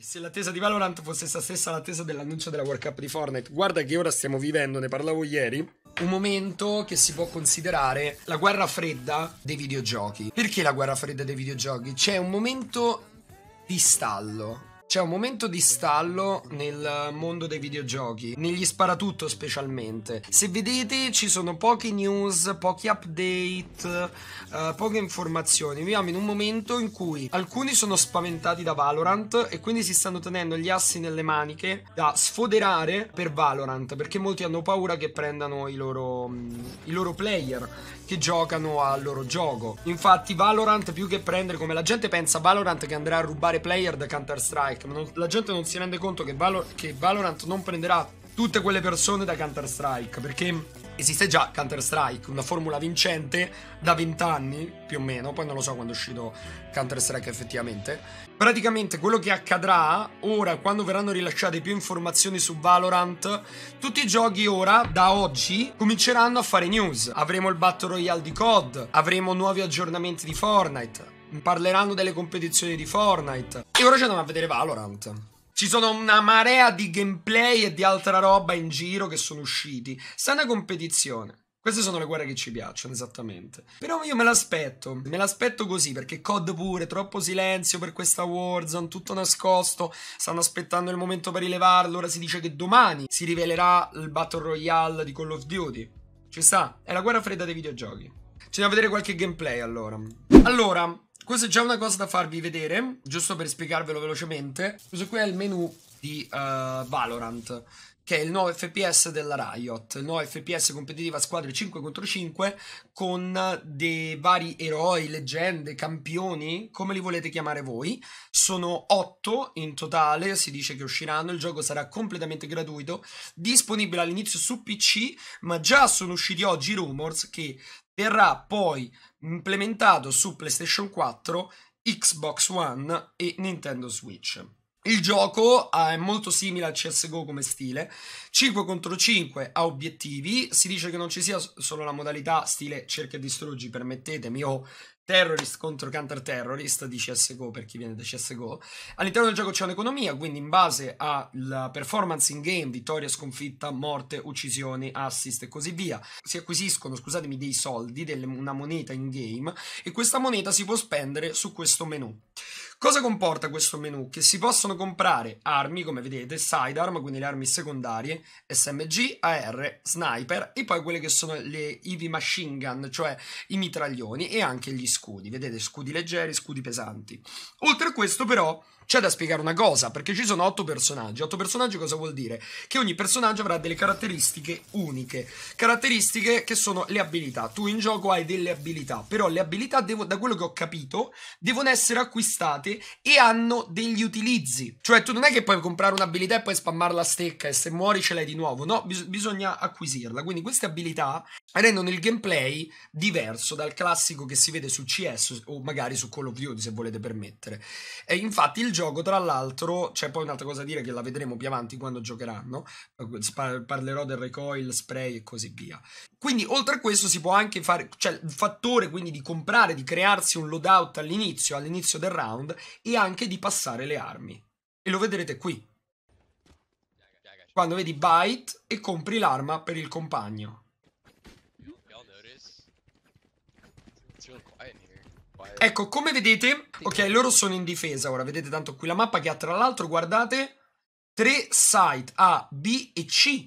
E se l'attesa di Valorant fosse la stessa l'attesa dell'annuncio della World Cup di Fortnite, guarda che ora stiamo vivendo, ne parlavo ieri, un momento che si può considerare la guerra fredda dei videogiochi. Perché la guerra fredda dei videogiochi? C'è un momento di stallo, c'è un momento di stallo nel mondo dei videogiochi, negli sparatutto specialmente. Se vedete ci sono poche news, pochi update, uh, poche informazioni. Viviamo in un momento in cui alcuni sono spaventati da Valorant e quindi si stanno tenendo gli assi nelle maniche da sfoderare per Valorant, perché molti hanno paura che prendano i loro, mm, i loro player che giocano al loro gioco. Infatti Valorant più che prendere come la gente pensa Valorant che andrà a rubare player da Counter Strike Strike, ma non, la gente non si rende conto che, Valor, che Valorant non prenderà tutte quelle persone da Counter Strike, perché esiste già Counter-Strike, una formula vincente da 20 anni più o meno, poi non lo so quando è uscito Counter-Strike effettivamente. Praticamente quello che accadrà ora, quando verranno rilasciate più informazioni su Valorant, tutti i giochi ora, da oggi, cominceranno a fare news. Avremo il Battle Royale di COD, avremo nuovi aggiornamenti di Fortnite, parleranno delle competizioni di Fortnite. E ora ci andiamo a vedere Valorant. Ci sono una marea di gameplay e di altra roba in giro che sono usciti. Sana competizione. Queste sono le guerre che ci piacciono, esattamente. Però io me l'aspetto, me l'aspetto così, perché COD pure, troppo silenzio per questa Warzone, tutto nascosto, stanno aspettando il momento per rilevarlo, ora si dice che domani si rivelerà il Battle Royale di Call of Duty. Ci sta, è la guerra fredda dei videogiochi. Ci andiamo a vedere qualche gameplay allora. Allora, questo è già una cosa da farvi vedere, giusto per spiegarvelo velocemente. Questo qui è il menu di uh, Valorant, che è il nuovo FPS della Riot, il nuovo FPS competitiva a squadre 5 contro 5 con dei vari eroi, leggende, campioni, come li volete chiamare voi. Sono 8 in totale, si dice che usciranno, il gioco sarà completamente gratuito, disponibile all'inizio su PC, ma già sono usciti oggi rumors che verrà poi implementato su PlayStation 4, Xbox One e Nintendo Switch. Il gioco ah, è molto simile al CSGO come stile, 5 contro 5 ha obiettivi, si dice che non ci sia solo la modalità stile cerca e distruggi, permettetemi, o terrorist contro counter terrorist di CSGO per chi viene da CSGO. All'interno del gioco c'è un'economia, quindi in base alla performance in game, vittoria, sconfitta, morte, uccisioni, assist e così via, si acquisiscono, scusatemi, dei soldi, delle, una moneta in game e questa moneta si può spendere su questo menu. Cosa comporta questo menu? Che si possono comprare armi, come vedete, sidearm, quindi le armi secondarie, SMG, AR, sniper e poi quelle che sono le EV machine gun, cioè i mitraglioni e anche gli scudi. Vedete, scudi leggeri, scudi pesanti. Oltre a questo però c'è da spiegare una cosa, perché ci sono otto personaggi. Otto personaggi cosa vuol dire? Che ogni personaggio avrà delle caratteristiche uniche, caratteristiche che sono le abilità. Tu in gioco hai delle abilità, però le abilità, devo, da quello che ho capito, devono essere acquistate e hanno degli utilizzi. Cioè tu non è che puoi comprare un'abilità e poi spammarla a stecca e se muori ce l'hai di nuovo, no, bis bisogna acquisirla. Quindi queste abilità rendono il gameplay diverso dal classico che si vede su CS o magari su Call of Duty se volete permettere. E infatti il gioco, tra l'altro, c'è poi un'altra cosa da dire che la vedremo più avanti quando giocheranno. Eh, parlerò del recoil, spray e così via. Quindi, oltre a questo, si può anche fare, cioè il fattore quindi di comprare, di crearsi un loadout all'inizio, all'inizio del round e anche di passare le armi. E lo vedrete qui. Quando vedi Bite e compri l'arma per il compagno. here. Eh. Ecco, come vedete, ok, loro sono in difesa ora, vedete tanto qui la mappa che ha tra l'altro, guardate, tre site A, B e C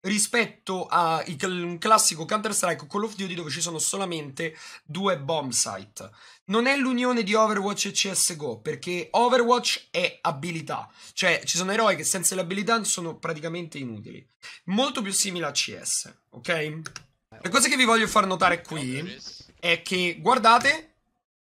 rispetto a un classico Counter-Strike Call of Duty dove ci sono solamente due bomb site. Non è l'unione di Overwatch e CSGO, perché Overwatch è abilità, cioè ci sono eroi che senza le abilità sono praticamente inutili. Molto più simile a CS, ok? La cosa che vi voglio far notare qui è che, guardate,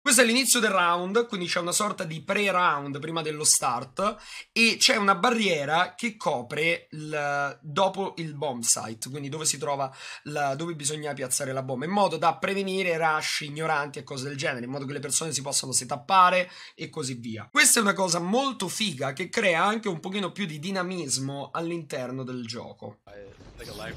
questo è l'inizio del round, quindi c'è una sorta di pre-round prima dello start e c'è una barriera che copre il, dopo il bomb site, quindi dove si trova la, dove bisogna piazzare la bomba, in modo da prevenire rush ignoranti e cose del genere, in modo che le persone si possano setappare e così via. Questa è una cosa molto figa che crea anche un pochino più di dinamismo all'interno del gioco. Eh, like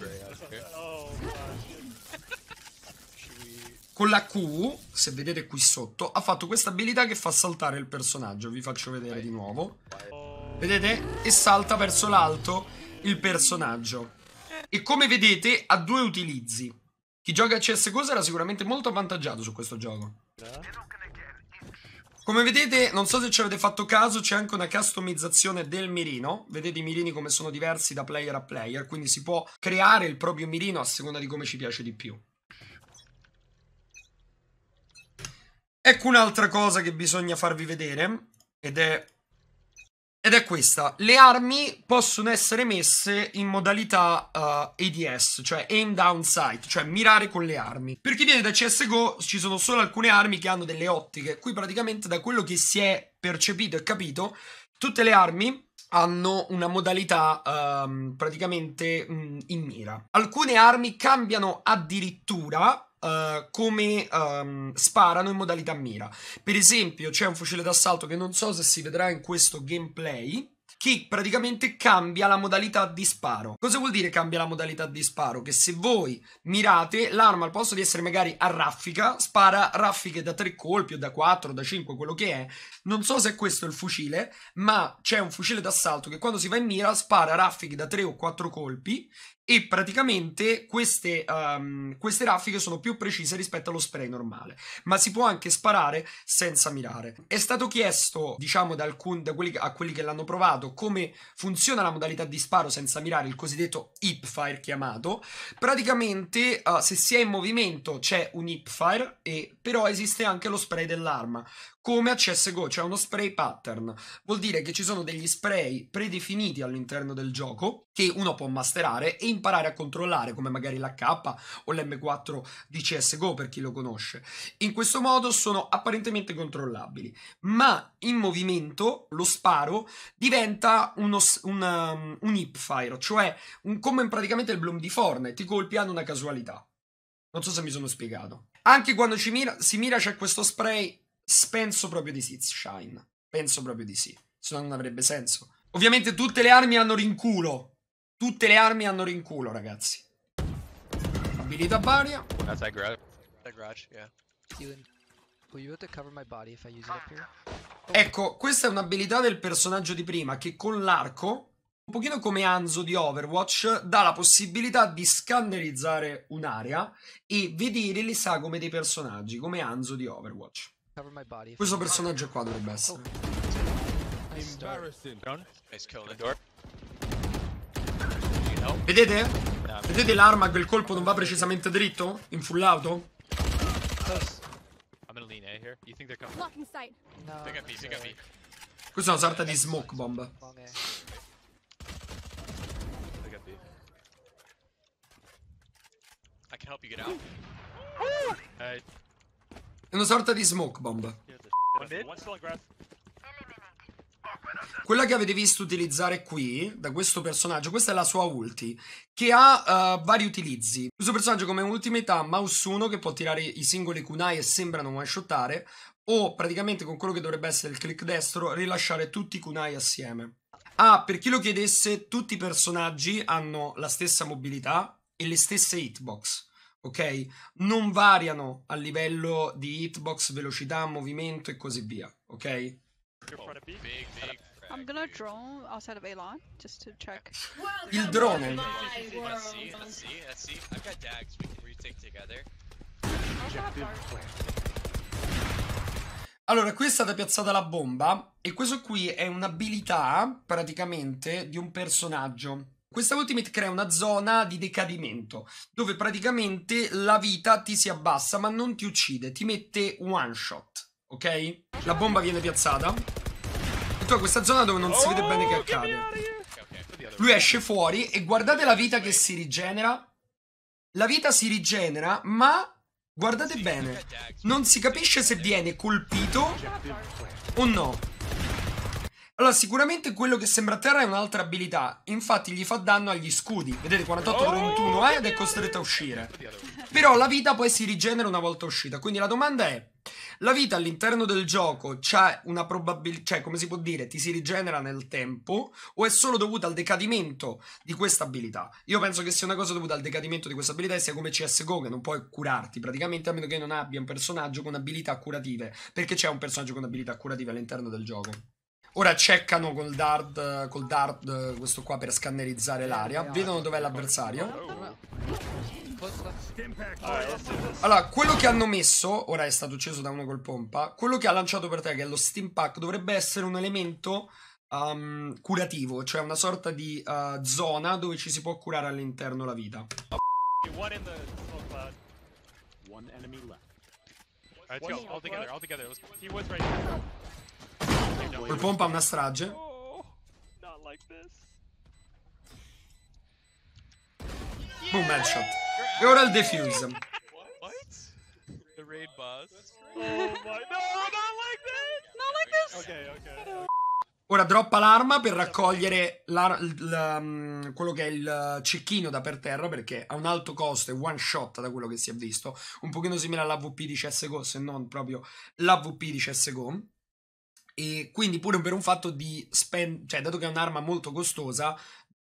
con la Q, se vedete qui sotto, ha fatto questa abilità che fa saltare il personaggio. Vi faccio vedere di nuovo. Vedete? E salta verso l'alto il personaggio. E come vedete ha due utilizzi. Chi gioca a CSGO sarà sicuramente molto avvantaggiato su questo gioco. Come vedete, non so se ci avete fatto caso, c'è anche una customizzazione del mirino. Vedete i mirini come sono diversi da player a player, quindi si può creare il proprio mirino a seconda di come ci piace di più. Ecco un'altra cosa che bisogna farvi vedere ed è, ed è questa. Le armi possono essere messe in modalità uh, eh, ADS, cioè aim down sight, cioè mirare con le armi. Per chi viene da CSGO ci sono solo alcune armi che hanno delle ottiche. Qui praticamente da quello che si è percepito e capito, tutte le armi hanno una modalità um, praticamente mh, mm, in mira. Alcune armi cambiano addirittura Uh, come um, sparano in modalità mira. Per esempio, c'è un fucile d'assalto che non so se si vedrà in questo gameplay. Che praticamente cambia la modalità di sparo. Cosa vuol dire cambia la modalità di sparo? Che se voi mirate, l'arma al posto di essere magari a raffica, spara raffiche da 3 colpi o da 4, da 5, quello che è. Non so se è questo il fucile, ma c'è un fucile d'assalto che quando si va in mira spara raffiche da 3 o 4 colpi e praticamente queste, um, queste, raffiche sono più precise rispetto allo spray normale, ma si può anche sparare senza mirare. È stato chiesto, diciamo, da, alcun, da quelli, a quelli che l'hanno provato come funziona la modalità di sparo senza mirare, il cosiddetto hipfire chiamato. Praticamente, uh, se si è in movimento c'è un hipfire, e, però esiste anche lo spray dell'arma come a CSGO, cioè uno spray pattern. Vuol dire che ci sono degli spray predefiniti all'interno del gioco che uno può masterare e imparare a controllare, come magari la K o l'M4 di CSGO per chi lo conosce. In questo modo sono apparentemente controllabili, ma in movimento lo sparo diventa uno, una, um, un, hip fire, cioè un, come praticamente il bloom di Fortnite, ti colpi hanno una casualità. Non so se mi sono spiegato. Anche quando mira, si mira c'è questo spray, penso proprio di Sith Shine. Penso proprio di sì, se no non avrebbe senso. Ovviamente tutte le armi hanno rinculo, Tutte le armi hanno rinculo, ragazzi. Abilità varia. That's that garage. That garage, yeah. Steven, will you have to cover my body if I use it up here? Ecco, questa è un'abilità del personaggio di prima che con l'arco un pochino come Anzo di Overwatch, dà la possibilità di scannerizzare un'area e vedere le sagome dei personaggi, come Anzo di Overwatch. Questo personaggio qua dovrebbe essere. Nice Vedete? No. Vedete l'arma che il colpo non va precisamente dritto? In full auto? Questa è una sorta di smoke bomb. È una sorta di smoke bomb. Quella che avete visto utilizzare qui, da questo personaggio, questa è la sua ulti, che ha uh, vari utilizzi. Questo personaggio come ultimate ha Mouse 1 che può tirare i singoli kunai e sembrano one-shottare, o praticamente con quello che dovrebbe essere il click destro, rilasciare tutti i kunai assieme. Ah, per chi lo chiedesse, tutti i personaggi hanno la stessa mobilità e le stesse hitbox ok? Non variano a livello di hitbox, velocità, movimento e così via, ok? I'm gonna drone outside of Elon just to check. Il drone. Let's see, let's see, let's see. I've got dags we can retake together. Allora, qui è stata piazzata la bomba e questo qui è un'abilità praticamente di un personaggio. Questa ultimate crea una zona di decadimento dove praticamente la vita ti si abbassa ma non ti uccide, ti mette one shot, ok? La bomba viene piazzata soprattutto a questa zona dove non si vede bene che oh, accade. Lui esce fuori e guardate la vita che si rigenera. La vita si rigenera, ma guardate bene, non si capisce se viene colpito o no. Allora, sicuramente quello che sembra a terra è un'altra abilità. Infatti, gli fa danno agli scudi. Vedete, 48-31 è eh, ed è costretto a uscire. Però la vita poi si rigenera una volta uscita. Quindi la domanda è: la vita all'interno del gioco c'è una probabilità, cioè come si può dire, ti si rigenera nel tempo o è solo dovuta al decadimento di questa abilità? Io penso che sia una cosa dovuta al decadimento di questa abilità e sia come CSGO che non puoi curarti praticamente a meno che non abbia un personaggio con abilità curative, perché c'è un personaggio con abilità curative all'interno del gioco. Ora ceccano col dart, col dart questo qua per scannerizzare l'aria, vedono dov'è ecco. l'avversario. Allora, quello che hanno messo, ora è stato ucciso da uno col pompa, quello che ha lanciato per te, che è lo steam pack, dovrebbe essere un elemento um, curativo, cioè una sorta di uh, zona dove ci si può curare all'interno la vita. Col pompa una strage. Boom, headshot. E ora il defuse. What? The raid boss. Oh my... No, not like that! Not like this! Okay, okay. Ora droppa l'arma per raccogliere la, la, la, um, quello che è il uh, cecchino da per terra perché ha un alto costo e one shot da quello che si è visto, un pochino simile all'AVP di CSGO se non proprio l'AVP di CSGO. E quindi pure per un fatto di spend, cioè dato che è un'arma molto costosa,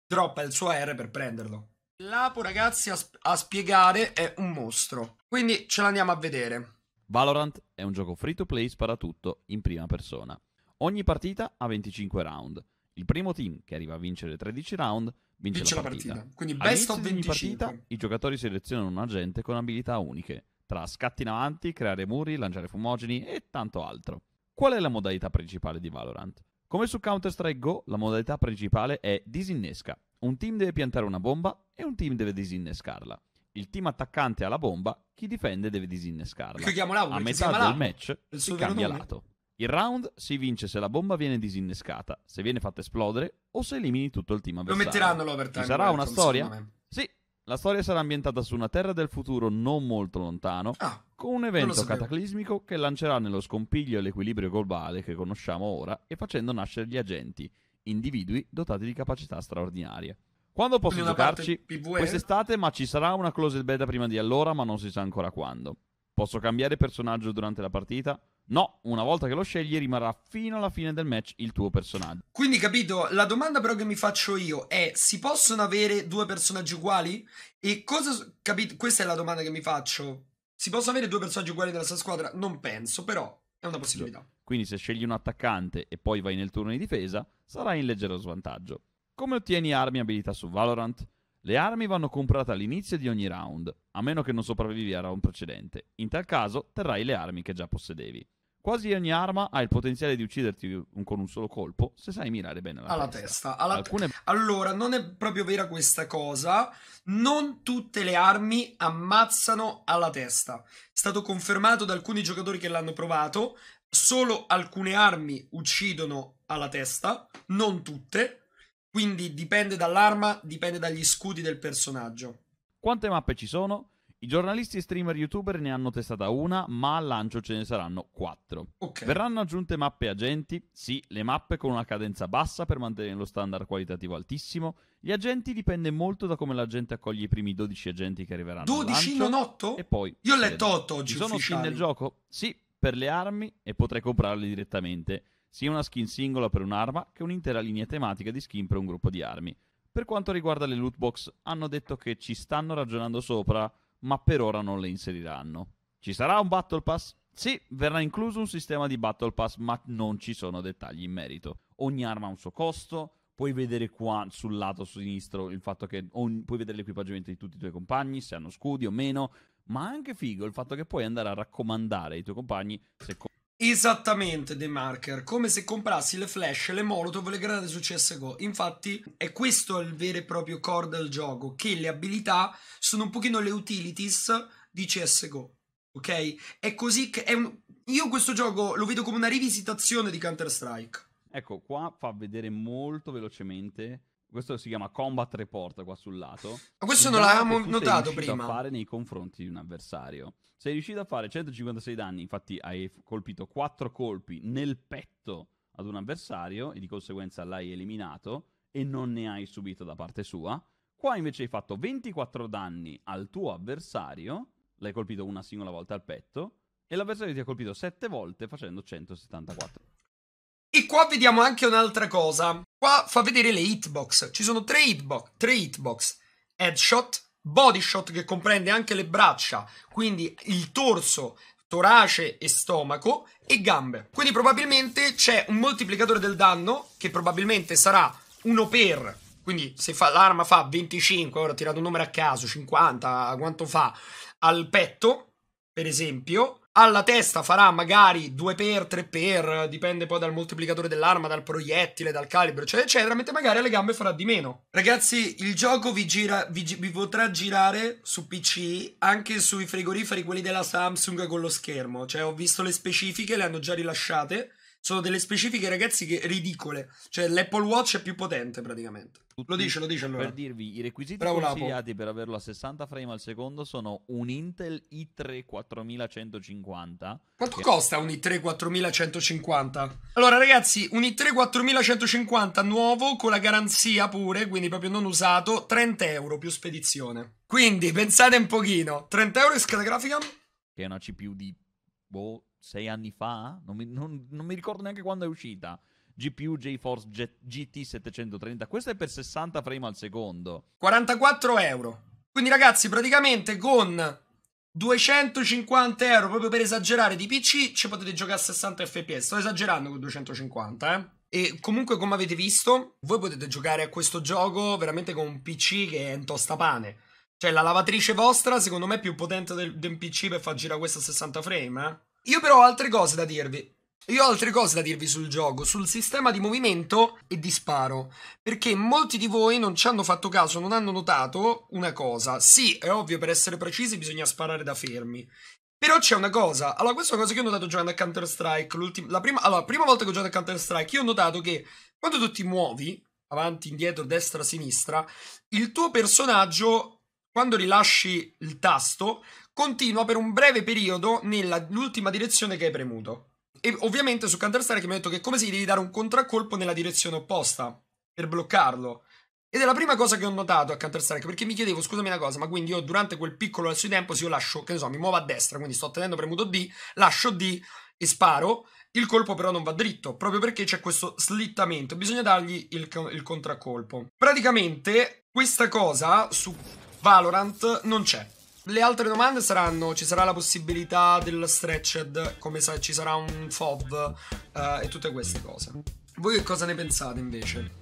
droppa il suo R per prenderlo. L'apo ragazzi a, sp- a spiegare è un mostro, quindi ce l'andiamo a vedere. Valorant è un gioco free to play sparatutto in prima persona. Ogni partita ha 25 round. Il primo team che arriva a vincere 13 round vince, vince la partita. partita. Quindi best of 25. Partita, i giocatori selezionano un agente con abilità uniche, tra scatti in avanti, creare muri, lanciare fumogeni e tanto altro. Qual è la modalità principale di Valorant? Come su Counter-Strike Go, la modalità principale è disinnesca. Un team deve piantare una bomba e un team deve disinnescarla. Il team attaccante ha la bomba, chi difende deve disinnescarla. Chiudiamo l'aula, A metà del match il si cambia nome. lato. Il round si vince se la bomba viene disinnescata, se viene fatta esplodere o se elimini tutto il team avversario. Lo metteranno l'overtime. Ci sarà eh, una storia? Sì, la storia sarà ambientata su una terra del futuro non molto lontano, ah, con un evento cataclismico che lancerà nello scompiglio l'equilibrio globale che conosciamo ora e facendo nascere gli agenti, individui dotati di capacità straordinarie. Quando posso giocarci? Quest'estate, ma ci sarà una closed beta prima di allora, ma non si sa ancora quando. Posso cambiare personaggio durante la partita? No, una volta che lo scegli rimarrà fino alla fine del match il tuo personaggio. Quindi capito, la domanda però che mi faccio io è si possono avere due personaggi uguali? E cosa capito, questa è la domanda che mi faccio. Si possono avere due personaggi uguali della stessa squadra? Non penso, però è una possibilità. Quindi se scegli un attaccante e poi vai nel turno di difesa, sarai in leggero svantaggio. Come ottieni armi e abilità su Valorant? Le armi vanno comprate all'inizio di ogni round, a meno che non sopravvivi al round precedente. In tal caso, terrai le armi che già possedevi. Quasi ogni arma ha il potenziale di ucciderti con un solo colpo se sai mirare bene alla, alla testa. testa alla Alcune... te- allora, non è proprio vera questa cosa. Non tutte le armi ammazzano alla testa. È stato confermato da alcuni giocatori che l'hanno provato. Solo alcune armi uccidono alla testa, non tutte. Quindi dipende dall'arma, dipende dagli scudi del personaggio. Quante mappe ci sono? I giornalisti e streamer youtuber ne hanno testata una, ma al lancio ce ne saranno quattro. Okay. Verranno aggiunte mappe agenti? Sì, le mappe con una cadenza bassa per mantenere lo standard qualitativo altissimo. Gli agenti dipende molto da come la gente accoglie i primi 12 agenti che arriveranno. 12 non 8? E poi. Io ho letto 8 oggi. Ci sono ufficiali. skin nel gioco? Sì, per le armi e potrei comprarle direttamente. Sia una skin singola per un'arma che un'intera linea tematica di skin per un gruppo di armi. Per quanto riguarda le loot box, hanno detto che ci stanno ragionando sopra ma per ora non le inseriranno. Ci sarà un Battle Pass? Sì, verrà incluso un sistema di Battle Pass, ma non ci sono dettagli in merito. Ogni arma ha un suo costo, puoi vedere qua sul lato sinistro il fatto che ogni... puoi vedere l'equipaggiamento di tutti i tuoi compagni, se hanno scudi o meno, ma anche figo il fatto che puoi andare a raccomandare ai tuoi compagni se Esattamente, The Marker, come se comprassi le flash, le molotov, le granate su CSGO. Infatti, è questo il vero e proprio core del gioco, che le abilità sono un pochino le utilities di CSGO. Ok? È così che... È un... Io questo gioco lo vedo come una rivisitazione di Counter-Strike. Ecco, qua fa vedere molto velocemente questo si chiama combat report qua sul lato. Ma questo non l'avevamo notato prima. Sei a fare nei confronti di un avversario. Sei riuscito a fare 156 danni, infatti hai colpito 4 colpi nel petto ad un avversario e di conseguenza l'hai eliminato e non ne hai subito da parte sua. Qua invece hai fatto 24 danni al tuo avversario, l'hai colpito una singola volta al petto e l'avversario ti ha colpito 7 volte facendo 174. E qua vediamo anche un'altra cosa. Qua fa vedere le hitbox. Ci sono tre hitbox, tre hitbox. Headshot, body shot che comprende anche le braccia, quindi il torso, torace e stomaco e gambe. Quindi probabilmente c'è un moltiplicatore del danno che probabilmente sarà uno per quindi se fa, l'arma fa 25, ora ho tirato un numero a caso, 50, quanto fa, al petto, per esempio, alla testa farà magari 2x, 3x, dipende poi dal moltiplicatore dell'arma, dal proiettile, dal calibro, eccetera, eccetera, mentre magari alle gambe farà di meno. Ragazzi, il gioco vi, gira, vi, vi potrà girare su PC anche sui frigoriferi, quelli della Samsung con lo schermo, cioè ho visto le specifiche, le hanno già rilasciate, sono delle specifiche, ragazzi, che ridicole. Cioè, l'Apple Watch è più potente praticamente. Tutti lo dice, lo dice allora. Per dirvi, i requisiti Bravo consigliati Lapo. per averlo a 60 frame al secondo sono un Intel i3 4150. Quanto che... costa un i3 4150? Allora, ragazzi, un i3 4150 nuovo con la garanzia pure, quindi proprio non usato, 30 euro più spedizione. Quindi pensate un pochino, 30 euro e scheda grafica? Che è una CPU di boh, sei anni fa, non mi, non, non mi ricordo neanche quando è uscita. GPU GeForce GT 730. Questo è per 60 frame al secondo. 44 euro. Quindi ragazzi, praticamente con 250 euro, proprio per esagerare, di PC ci potete giocare a 60 fps. Sto esagerando con 250, eh. E comunque, come avete visto, voi potete giocare a questo gioco veramente con un PC che è in tostapane. Cioè, la lavatrice vostra, secondo me, è più potente del, del PC per far girare questo a 60 frame, eh. Io però ho altre cose da dirvi. Io ho altre cose da dirvi sul gioco, sul sistema di movimento e di sparo, perché molti di voi non ci hanno fatto caso, non hanno notato una cosa. Sì, è ovvio, per essere precisi bisogna sparare da fermi. Però c'è una cosa, allora questa è una cosa che ho notato giocando a Counter-Strike, la prima, allora, prima volta che ho giocato a Counter-Strike, io ho notato che quando tu ti muovi, avanti, indietro, destra, sinistra, il tuo personaggio, quando rilasci il tasto, continua per un breve periodo nell'ultima direzione che hai premuto. E ovviamente su Counter-Strike mi ha detto che come si devi dare un contraccolpo nella direzione opposta per bloccarlo. Ed è la prima cosa che ho notato a Counter-Strike, perché mi chiedevo, scusami una cosa, ma quindi io durante quel piccolo lasso di tempo, se io lascio, che ne so, mi muovo a destra, quindi sto tenendo premuto D, lascio D e sparo, il colpo però non va dritto, proprio perché c'è questo slittamento, bisogna dargli il, il contraccolpo. Praticamente questa cosa su Valorant non c'è. Le altre domande saranno: ci sarà la possibilità del stretched, come sa, ci sarà un FOV uh, eh, e tutte queste cose. Voi che cosa ne pensate invece?